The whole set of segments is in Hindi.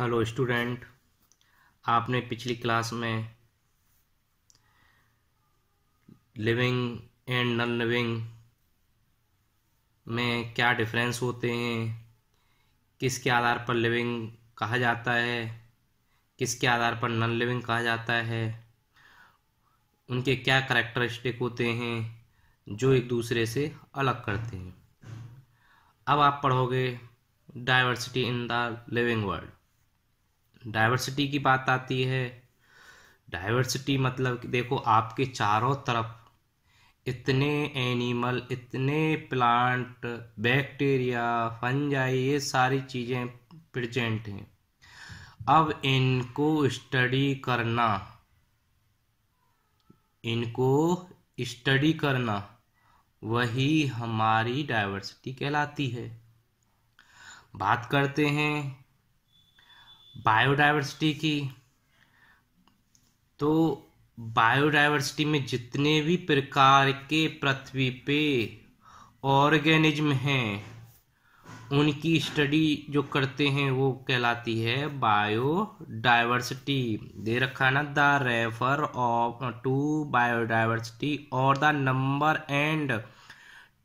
हेलो स्टूडेंट आपने पिछली क्लास में लिविंग एंड नॉन लिविंग में क्या डिफरेंस होते हैं किसके आधार पर लिविंग कहा जाता है किसके आधार पर नॉन लिविंग कहा जाता है उनके क्या करेक्टरिस्टिक होते हैं जो एक दूसरे से अलग करते हैं अब आप पढ़ोगे diversity in the living world diversity की बात आती है डाइवर्सिटी मतलब कि देखो आपके चारों तरफ इतने एनिमल इतने प्लांट बैक्टीरिया फंजाई ये सारी चीज़ें प्रजेंट हैं अब इनको स्टडी करना इनको स्टडी करना वही हमारी डाइवर्सिटी कहलाती है बात करते हैं बायोडाइवर्सिटी की तो बायोडाइवर्सिटी में जितने भी प्रकार के पृथ्वी पे ऑर्गेनिज्म हैं उनकी स्टडी जो करते हैं वो कहलाती है बायोडाइवर्सिटी दे रखा ना the refer of to biodiversity और the number and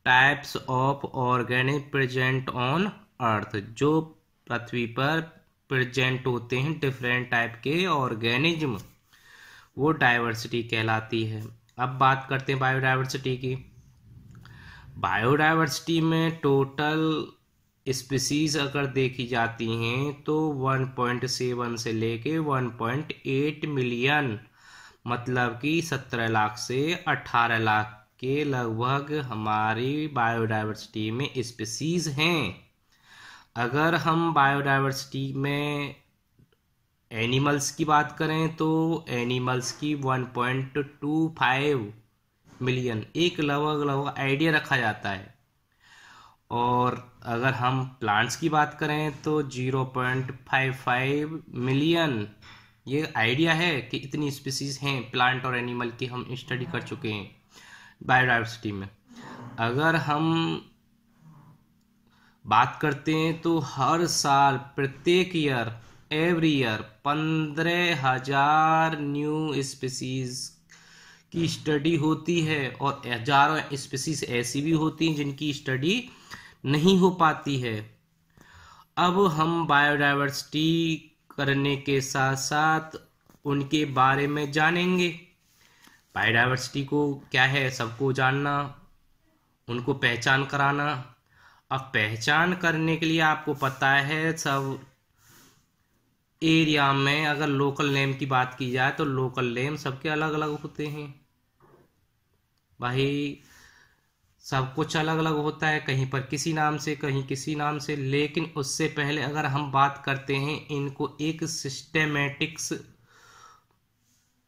types of organic present on earth जो पृथ्वी पर प्रेजेंट होते हैं डिफरेंट टाइप के ऑर्गेनिज्म वो डाइवर्सिटी कहलाती है अब बात करते हैं बायोडाइवर्सिटी की बायोडाइवर्सिटी में टोटल स्पीसीज अगर देखी जाती हैं तो 1.7 से लेके 1.8 मिलियन मतलब कि 17 लाख से 18 लाख के लगभग हमारी बायोडाइवर्सिटी में स्पीसीज हैं अगर हम बायोडाइवर्सिटी में एनिमल्स की बात करें तो एनिमल्स की 1.25 मिलियन एक लगभग लगभग आइडिया रखा जाता है और अगर हम प्लांट्स की बात करें तो 0.55 मिलियन ये आइडिया है कि इतनी स्पीसीज हैं प्लांट और एनिमल की हम स्टडी कर चुके हैं बायोडाइवर्सिटी में अगर हम बात करते हैं तो हर साल प्रत्येक ईयर एवरी ईयर पंद्रह हजार न्यू स्पीसीज की स्टडी होती है और हजारों स्पीसीज ऐसी भी होती हैं जिनकी स्टडी नहीं हो पाती है अब हम बायोडाइवर्सिटी करने के साथ साथ उनके बारे में जानेंगे बायोडाइवर्सिटी को क्या है सबको जानना उनको पहचान कराना अब पहचान करने के लिए आपको पता है सब एरिया में अगर लोकल नेम की बात की जाए तो लोकल नेम सबके अलग अलग होते हैं भाई सब कुछ अलग अलग होता है कहीं पर किसी नाम से कहीं किसी नाम से लेकिन उससे पहले अगर हम बात करते हैं इनको एक सिस्टेमेटिक्स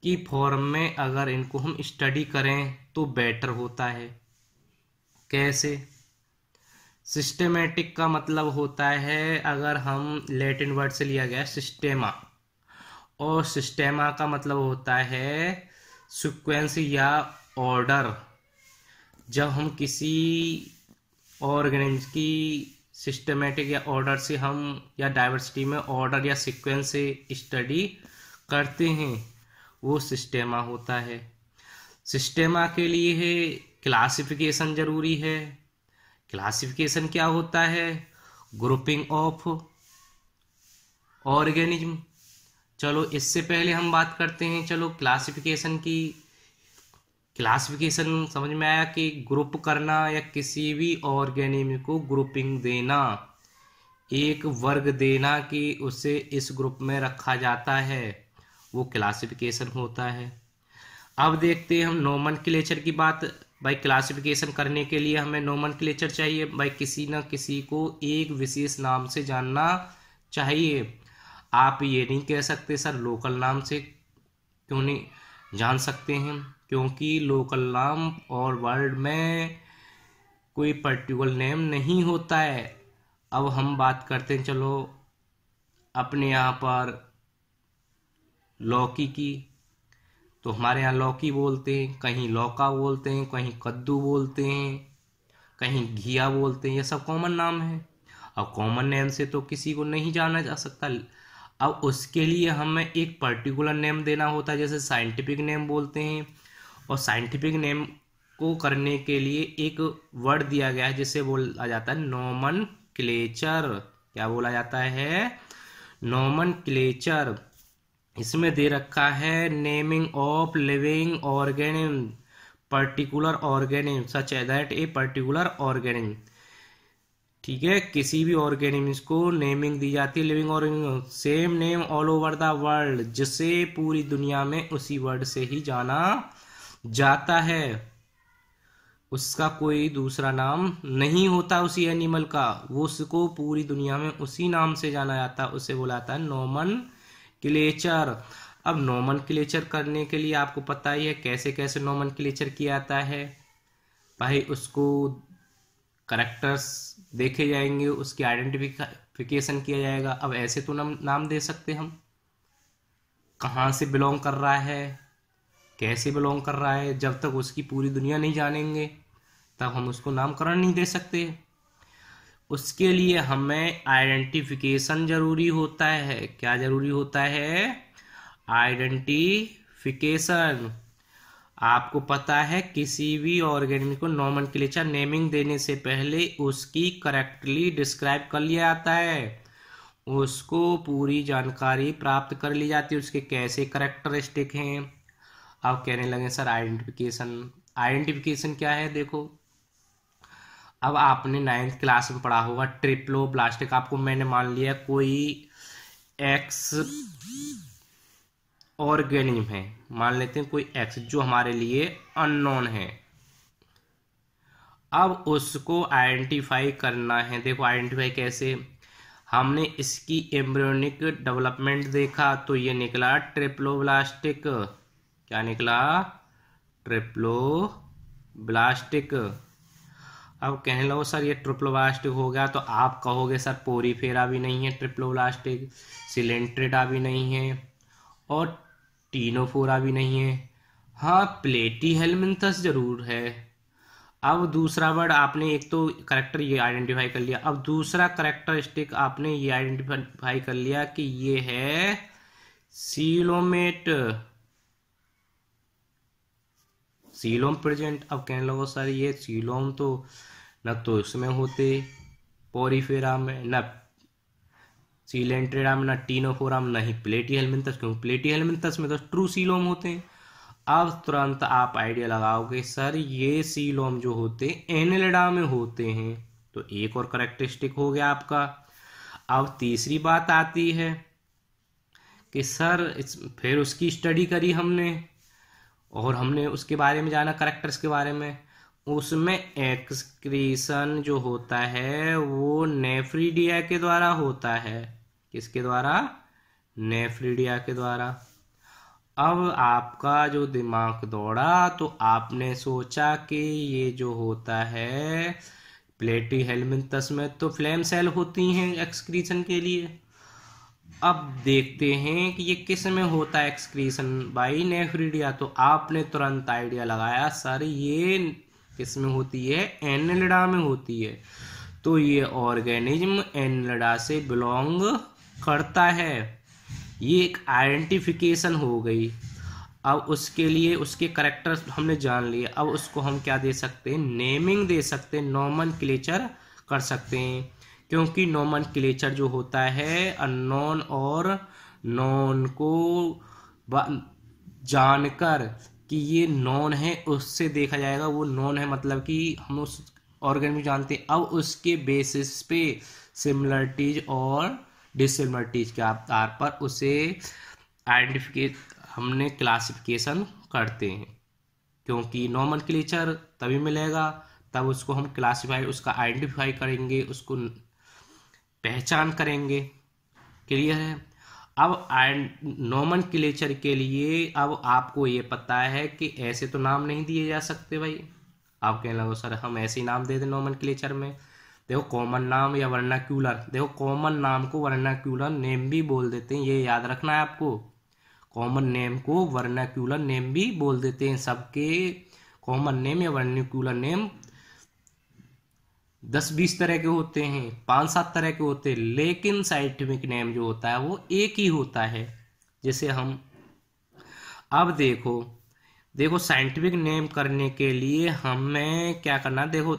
की फॉर्म में अगर इनको हम स्टडी करें तो बेटर होता है कैसे सिस्टमेटिक का मतलब होता है अगर हम लेटिन वर्ड से लिया गया सिस्टेमा और सिस्टेमा का मतलब होता है सिक्वेंस या ऑर्डर जब हम किसी ऑर्गेनिज की सिस्टमेटिक या ऑर्डर से हम या डाइवर्सिटी में ऑर्डर या सिक्वेंस से स्टडी करते हैं वो सिस्टेमा होता है सिस्टेमा के लिए क्लासिफिकेशन ज़रूरी है क्लासिफिकेशन क्या होता है ग्रुपिंग ऑफ ऑर्गेनिज्म चलो इससे पहले हम बात करते हैं चलो क्लासिफिकेशन की क्लासिफिकेशन समझ में आया कि ग्रुप करना या किसी भी ऑर्गेनिज्म को ग्रुपिंग देना एक वर्ग देना कि उसे इस ग्रुप में रखा जाता है वो क्लासिफिकेशन होता है अब देखते हैं हम नोमन की बात भाई क्लासिफिकेशन करने के लिए हमें नोमन क्लेचर चाहिए भाई किसी ना किसी को एक विशेष नाम से जानना चाहिए आप ये नहीं कह सकते सर लोकल नाम से क्यों नहीं जान सकते हैं क्योंकि लोकल नाम और वर्ल्ड में कोई पर्टिकुलर नेम नहीं होता है अब हम बात करते हैं चलो अपने यहाँ पर लौकी की तो हमारे यहाँ लौकी बोलते हैं कहीं लौका बोलते हैं कहीं कद्दू बोलते हैं कहीं घिया बोलते हैं ये सब कॉमन नाम है अब कॉमन नेम से तो किसी को नहीं जाना जा सकता अब उसके लिए हमें एक पर्टिकुलर नेम देना होता है जैसे साइंटिफिक नेम बोलते हैं और साइंटिफिक नेम को करने के लिए एक वर्ड दिया गया है जिसे बोला जाता है नॉमन क्लेचर क्या बोला जाता है नॉमन क्लेचर इसमें दे रखा है naming of living organism particular organism such है दैट ए पर्टिकुलर ऑर्गेनिम ठीक है किसी भी ऑर्गेनिम को नेमिंग दी जाती है living organism same name all over the world जिसे पूरी दुनिया में उसी वर्ड से ही जाना जाता है उसका कोई दूसरा नाम नहीं होता उसी एनिमल का वो उसको पूरी दुनिया में उसी नाम से जाना जाता है उसे बोलाता है नॉमन क्लेचर अब नॉमन क्लेचर करने के लिए आपको पता ही है कैसे कैसे नॉमन क्लेचर किया जाता है भाई उसको करेक्टर्स देखे जाएंगे उसकी आइडेंटिफिकेशन किया जाएगा अब ऐसे तो नाम नाम दे सकते हम कहाँ से बिलोंग कर रहा है कैसे बिलोंग कर रहा है जब तक उसकी पूरी दुनिया नहीं जानेंगे तब हम उसको नामकरण नहीं दे सकते उसके लिए हमें आइडेंटिफिकेशन जरूरी होता है क्या जरूरी होता है आइडेंटिफिकेशन आपको पता है किसी भी ऑर्गेनिज्म को नॉमन लिए नेमिंग देने से पहले उसकी करेक्टली डिस्क्राइब कर लिया जाता है उसको पूरी जानकारी प्राप्त कर ली जाती है उसके कैसे करेक्टरिस्टिक हैं आप कहने लगे सर आइडेंटिफिकेशन आइडेंटिफिकेशन क्या है देखो अब आपने नाइन्थ क्लास में पढ़ा होगा ट्रिप्लो प्लास्टिक आपको मैंने मान लिया कोई एक्स ऑर्गेनिम है मान लेते हैं कोई एक्स जो हमारे लिए अननोन है अब उसको आइडेंटिफाई करना है देखो आइडेंटिफाई कैसे हमने इसकी एम्ब्रियोनिक डेवलपमेंट देखा तो ये निकला ट्रिप्लो ब्लास्टिक क्या निकला ब्लास्टिक अब कह लो सर ये ट्रिप्लोब्लास्टिक हो गया तो आप कहोगे सर पोरीफेरा भी नहीं है ट्रिप्लोब्लास्टिक सिलेंट्रेटा भी नहीं है और टीनोफोरा भी नहीं है हाँ प्लेटी हेलमिंथस जरूर है अब दूसरा वर्ड आपने एक तो करेक्टर ये आइडेंटिफाई कर लिया अब दूसरा करेक्टरिस्टिक आपने ये आइडेंटिफाई कर लिया कि ये है सीलोमेट सीलोम प्रेजेंट अब कहने लगो सर ये सीलोम तो न तो इसमें होते पॉरीफेरा में न सीलेंट्रेरा में ना टीनोफोरा में ना ही प्लेटी हेलमिंथस क्योंकि प्लेटी हेलमिंथस में तो ट्रू सीलोम होते हैं अब तुरंत आप आइडिया लगाओगे सर ये सीलोम जो होते हैं में होते हैं तो एक और करेक्टरिस्टिक हो गया आपका अब तीसरी बात आती है कि सर इस फिर उसकी स्टडी करी हमने और हमने उसके बारे में जाना करेक्टर्स के बारे में उसमें एक्सक्रीशन जो होता है वो नेफ्रीडिया के द्वारा होता है किसके द्वारा नेफ्रीडिया के द्वारा अब आपका जो दिमाग दौड़ा तो आपने सोचा कि ये जो होता है प्लेटी हेलमिंतस में तो फ्लेम सेल होती हैं एक्सक्रीशन के लिए अब देखते हैं कि ये किस में होता है एक्सक्रीशन बाई नेफ्रीडिया तो आपने तुरंत आइडिया लगाया सर ये किस में होती है एनलडा में होती है तो ये ऑर्गेनिज्म एनलडा से बिलोंग करता है ये एक आइडेंटिफिकेशन हो गई अब उसके लिए उसके करेक्टर हमने जान लिए अब उसको हम क्या दे सकते हैं नेमिंग दे सकते हैं नॉमन क्लेचर कर सकते हैं क्योंकि नॉमन क्लेचर जो होता है अननोन और नॉन को जानकर कि ये नॉन है उससे देखा जाएगा वो नॉन है मतलब कि हम उस ऑर्गन को जानते हैं अब उसके बेसिस पे सिमिलरिटीज और डिसिमिलरिटीज के आधार पर उसे आइडेंटिफिकेट हमने क्लासिफिकेशन करते हैं क्योंकि नॉर्मल क्लेचर तभी मिलेगा तब उसको हम क्लासीफाई उसका आइडेंटिफाई करेंगे उसको पहचान करेंगे क्लियर है अब नॉमन क्लेचर के लिए अब आपको ये पता है कि ऐसे तो नाम नहीं दिए जा सकते भाई आप कहने लगो सर हम ऐसे ही नाम दे दें नॉमन क्लेचर में देखो कॉमन नाम या वर्नाक्यूलर देखो कॉमन नाम को वर्नाक्यूलर नेम भी बोल देते हैं ये याद रखना है आपको कॉमन नेम को वर्नाक्यूलर नेम भी बोल देते हैं सबके कॉमन नेम या वर्निक्यूलर नेम दस बीस तरह के होते हैं पांच सात तरह के होते हैं लेकिन साइंटिफिक नेम जो होता है वो एक ही होता है जैसे हम अब देखो देखो साइंटिफिक नेम करने के लिए हमें क्या करना देखो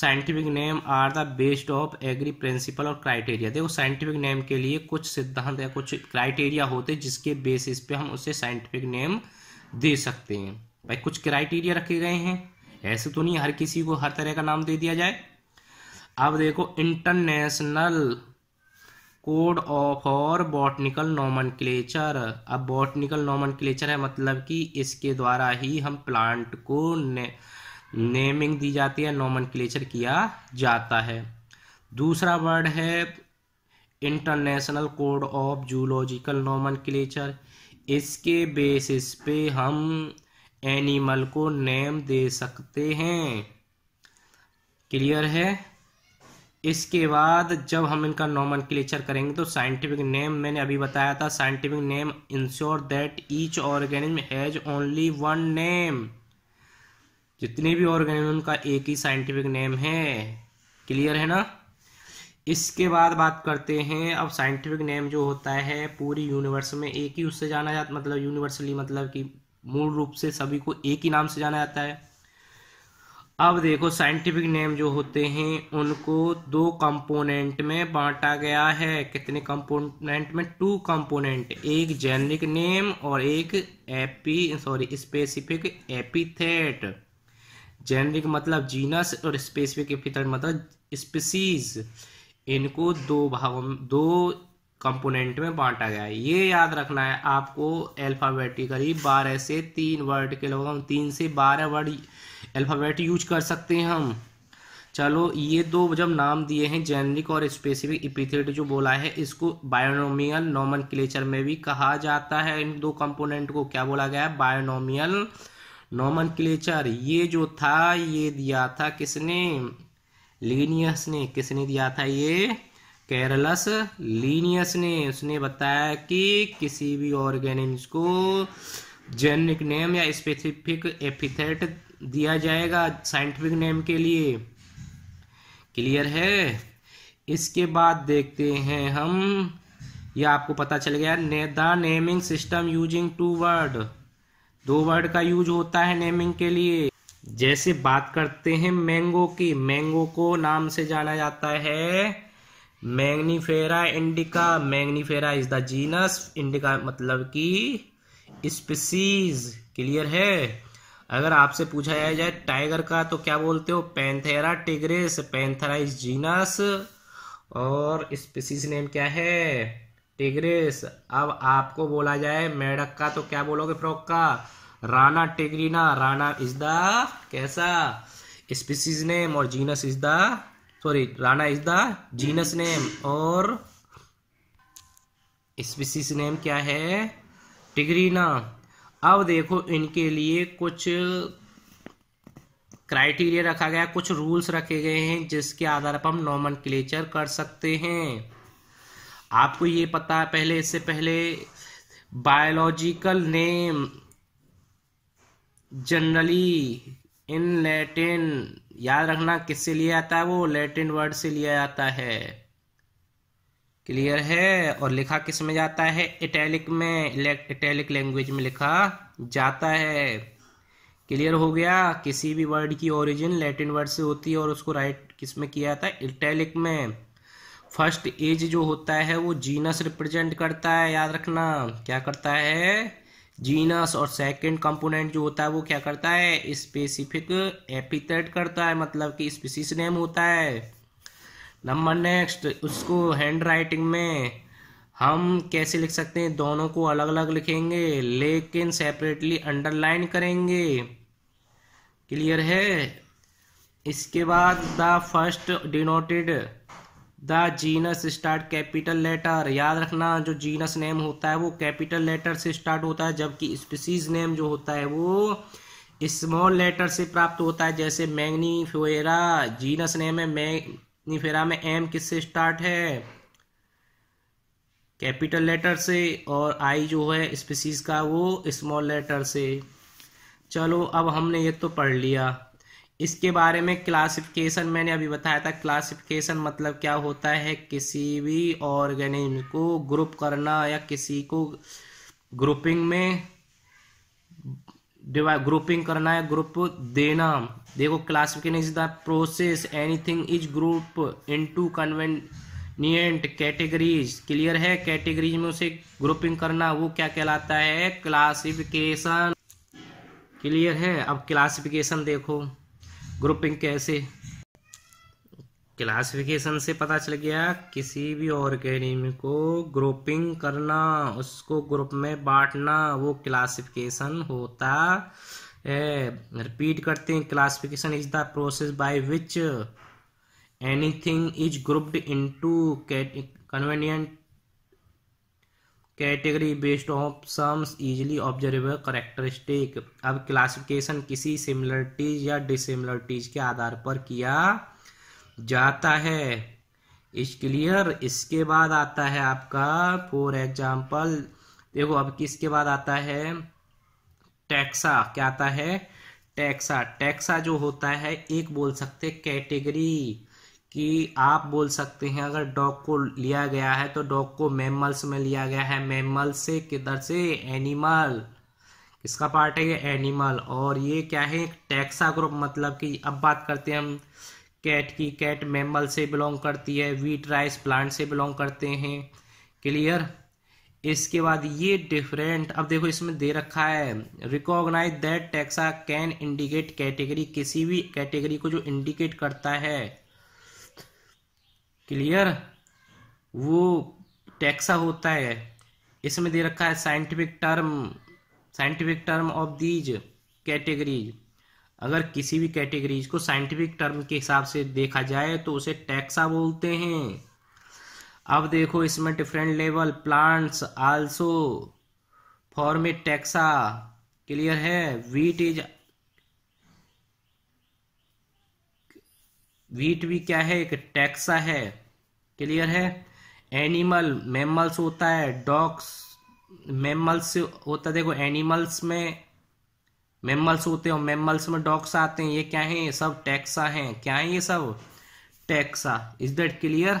scientific name are the based of agree principle और क्राइटेरिया देखो साइंटिफिक नेम के लिए कुछ सिद्धांत या कुछ क्राइटेरिया होते जिसके बेसिस पे हम उसे साइंटिफिक नेम दे सकते हैं भाई कुछ क्राइटेरिया रखे गए हैं ऐसे तो नहीं हर किसी को हर तरह का नाम दे दिया जाए अब देखो इंटरनेशनल कोड ऑफ और बॉटनिकल नॉमन अब बॉटनिकल नॉमन है मतलब कि इसके द्वारा ही हम प्लांट को ने, नेमिंग दी जाती है नॉमन किया जाता है दूसरा वर्ड है international code of zoological nomen इसके बेसिस पे हम एनिमल को नेम दे सकते हैं क्लियर है इसके बाद जब हम इनका नॉमन क्लेचर करेंगे तो साइंटिफिक नेम मैंने अभी बताया था scientific name ensure that each organism has only one name जितने भी ऑर्गेनिज्म उनका एक ही साइंटिफिक नेम है क्लियर है ना इसके बाद बात करते हैं अब साइंटिफिक नेम जो होता है पूरी यूनिवर्स में एक ही उससे जाना जाता मतलब यूनिवर्सली मतलब कि मूल रूप से सभी को एक ही नाम से जाना जाता है अब देखो साइंटिफिक नेम जो होते हैं उनको दो कंपोनेंट में बांटा गया है कितने कंपोनेंट में टू कंपोनेंट एक जेनरिक नेम और एक एपी सॉरी स्पेसिफिक एपिथेट जेनरिक मतलब जीनस और स्पेसिफिक एपिथेट मतलब स्पीसीज इनको दो भागों दो कंपोनेंट में बांटा गया है ये याद रखना है आपको अल्फ़ाबेटिकली बारह से तीन वर्ड के लोग हम तीन से बारह वर्ड अल्फ़ाबेट यूज कर सकते हैं हम चलो ये दो जब नाम दिए हैं जेनरिक और स्पेसिफिक इपिथेट जो बोला है इसको बायोनोमियल नॉमन में भी कहा जाता है इन दो कंपोनेंट को क्या बोला गया है बायोनोमियल नॉमन ये जो था ये दिया था किसने लीनियस ने किसने दिया था ये कैरलस लीनियस ने उसने बताया कि किसी भी ऑर्गेनिम्स को जेनिक नेम या स्पेसिफिक एपिथेट दिया जाएगा साइंटिफिक नेम के लिए क्लियर है इसके बाद देखते हैं हम यह आपको पता चल गया ने the naming system using two word दो वर्ड का यूज होता है नेमिंग के लिए जैसे बात करते हैं मैंगो की मैंगो को नाम से जाना जाता है Mangifera indica Mangifera is the genus indica मतलब कि स्पीसीज क्लियर है अगर आपसे पूछा जाए जाए टाइगर का तो क्या बोलते हो Panthera tigris Panthera is genus और स्पीसीज नेम क्या है टिग्रेस अब आपको बोला जाए मेढक का तो क्या बोलोगे फ्रॉक का Rana tigrina Rana is the कैसा स्पीसीज नेम और genus is the sorry Rana is the genus name और स्पीसीज नेम क्या है टिग्रीना अब देखो इनके लिए कुछ क्राइटेरिया रखा गया कुछ रूल्स रखे गए हैं जिसके आधार पर हम नॉमन क्लेचर कर सकते हैं आपको ये पता है पहले इससे पहले biological name generally in Latin याद रखना किससे लिया जाता है वो लैटिन वर्ड से लिया जाता है क्लियर है और लिखा किस में जाता है इटैलिक में इटैलिक लैंग्वेज में लिखा जाता है क्लियर हो गया किसी भी वर्ड की ओरिजिन लैटिन वर्ड से होती है और उसको राइट किस में किया जाता है इटैलिक में फर्स्ट एज जो होता है वो जीनस रिप्रेजेंट करता है याद रखना क्या करता है जीनस और सेकंड कंपोनेंट जो होता है वो क्या करता है स्पेसिफिक एपिथेट करता है मतलब कि स्पीसीस नेम होता है नंबर नेक्स्ट उसको हैंड राइटिंग में हम कैसे लिख सकते हैं दोनों को अलग अलग लिखेंगे लेकिन सेपरेटली अंडरलाइन करेंगे क्लियर है इसके बाद the first denoted the genus start capital letter याद रखना जो जीनस नेम होता है वो कैपिटल लेटर से स्टार्ट होता है जबकि स्पीसीज नेम जो होता है वो स्मॉल लेटर से प्राप्त होता है जैसे मैग्नीफेरा जीनस नेम है मैग्नीफेरा में एम किससे स्टार्ट है कैपिटल लेटर से और आई जो है स्पीसीज का वो स्मॉल लेटर से चलो अब हमने ये तो पढ़ लिया इसके बारे में क्लासिफिकेशन मैंने अभी बताया था क्लासिफिकेशन मतलब क्या होता है किसी भी ऑर्गेनिज्म को ग्रुप करना या किसी को ग्रुपिंग में ग्रुपिंग करना या ग्रुप देना देखो classification is the process anything is group into convenient categories clear है कैटेगरीज में उसे ग्रुपिंग करना वो क्या कहलाता है क्लासिफिकेशन क्लियर है अब क्लासिफिकेशन देखो ग्रुपिंग कैसे क्लासिफिकेशन से पता चल गया किसी भी ऑर्गेनिज्म को ग्रुपिंग करना उसको ग्रुप में बांटना वो क्लासिफिकेशन होता है रिपीट करते हैं classification is the process by which anything is grouped into convenient category based of some easily observable characteristic अब क्लासिफिकेशन किसी सिमिलरिटीज या डिसिमिलरिटीज के आधार पर किया जाता है इस क्लियर इसके बाद आता है आपका फॉर एग्जाम्पल देखो अब किसके बाद आता है टैक्सा क्या आता है टैक्सा टैक्सा जो होता है एक बोल सकते कैटेगरी कि आप बोल सकते हैं अगर डॉग को लिया गया है तो डॉग को मेमल्स में लिया गया है मेमल से किधर से एनिमल किसका पार्ट है ये एनिमल और ये क्या है एक टैक्सा ग्रुप मतलब कि अब बात करते हैं हम कैट की कैट मेमल से बिलोंग करती है वीट राइस प्लांट से बिलोंग करते हैं क्लियर इसके बाद ये डिफरेंट अब देखो इसमें दे रखा है recognize that taxa can indicate category किसी भी कैटेगरी को जो इंडिकेट करता है क्लियर वो टैक्सा होता है इसमें दे रखा है scientific term scientific term of these categories अगर किसी भी कैटेगरीज को साइंटिफिक टर्म के हिसाब से देखा जाए तो उसे टैक्सा बोलते हैं अब देखो इसमें different level plants also form taxa clear है वीट इज वीट भी क्या है एक टैक्सा है क्लियर है एनिमल मेमल्स होता है डॉग्स मेमल्स होता है देखो एनिमल्स में मेमल्स होते हैं मेमल्स में डॉग्स आते हैं ये क्या है ये सब टैक्सा हैं क्या है ये सब टैक्सा इज दैट क्लियर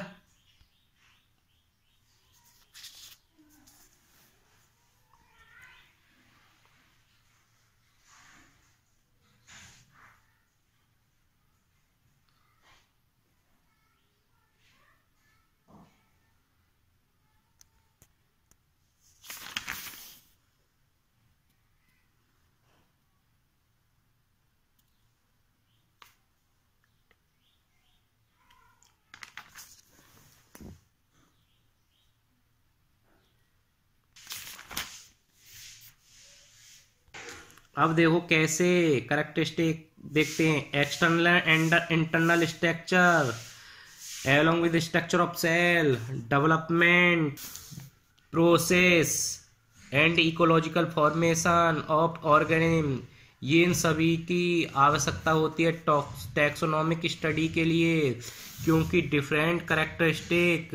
अब देखो कैसे करेक्टरिस्टिक देखते हैं external and internal structure along with structure of cell development process and ecological formation of organism ये इन सभी की आवश्यकता होती है टैक्सोनॉमिक स्टडी के लिए क्योंकि डिफरेंट करेक्टरिस्टिक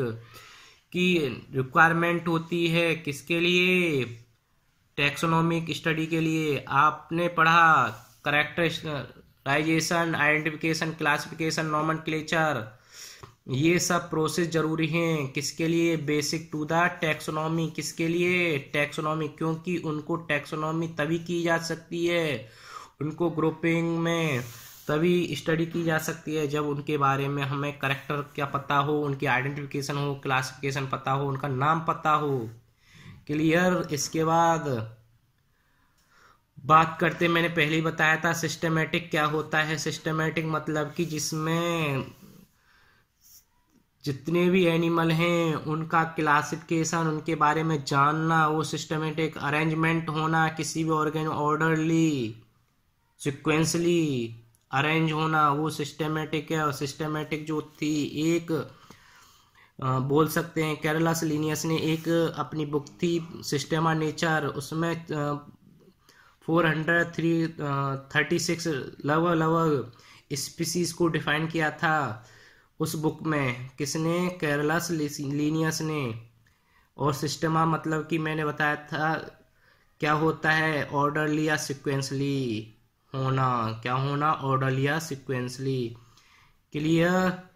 की रिक्वायरमेंट होती है किसके लिए टैक्सोनॉमिक स्टडी के लिए आपने पढ़ा characterization identification classification nomenclature ये सब प्रोसेस जरूरी हैं किसके लिए बेसिक टू द टैक्सोनॉमी किसके लिए टैक्सोनॉमी क्योंकि उनको टैक्सोनॉमी तभी की जा सकती है उनको ग्रुपिंग में तभी स्टडी की जा सकती है जब उनके बारे में हमें करेक्टर क्या पता हो उनकी आइडेंटिफिकेशन हो क्लासिफिकेशन पता हो उनका नाम पता हो क्लियर इसके बाद बात करते मैंने पहले ही बताया था सिस्टमेटिक क्या होता है सिस्टमेटिक मतलब कि जिसमें जितने भी एनिमल हैं उनका क्लासिफिकेशन उनके बारे में जानना वो सिस्टमेटिक अरेंजमेंट होना किसी भी ऑर्गेन ऑर्डरली सिक्वेंसली अरेंज होना वो सिस्टमेटिक है और सिस्टमेटिक जो थी एक बोल सकते हैं केरला सलीनियस ने एक अपनी बुक थी ऑफ नेचर उसमें four hundred three thirty six love love species को डिफाइन किया था उस बुक में किसने केरला लीनियस ने और सिस्टमा मतलब कि मैंने बताया था क्या होता है ऑर्डरली या सिक्वेंसली होना क्या होना ऑर्डरली या सिक्वेंसली क्लियर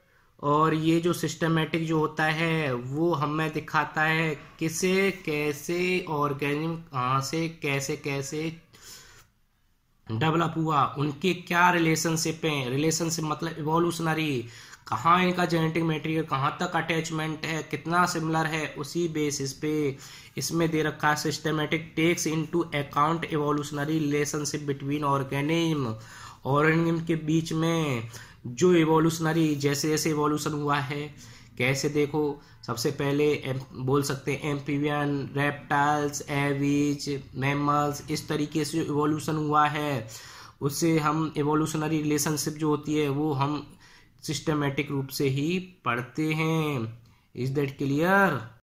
और ये जो सिस्टमेटिक जो होता है वो हमें दिखाता है किसे कैसे ऑर्गेनिज्म कहाँ से कैसे कैसे डेवलप हुआ उनके क्या रिलेशनशिप हैं रिलेशनशिप मतलब इवोल्यूशनरी कहाँ इनका जेनेटिक मटेरियल कहाँ तक अटैचमेंट है कितना सिमिलर है उसी बेसिस पे इसमें दे रखा है systematic takes into account evolutionary relationship between organism organism के बीच में जो एवोल्यूशनरी जैसे जैसे एवोल्यूशन हुआ है कैसे देखो सबसे पहले बोल सकते हैं एम्पीवियन रेप्टाइल्स एविज मैमल्स इस तरीके से जो एवोल्यूशन हुआ है उससे हम एवोल्यूशनरी रिलेशनशिप जो होती है वो हम सिस्टमेटिक रूप से ही पढ़ते हैं इज दैट क्लियर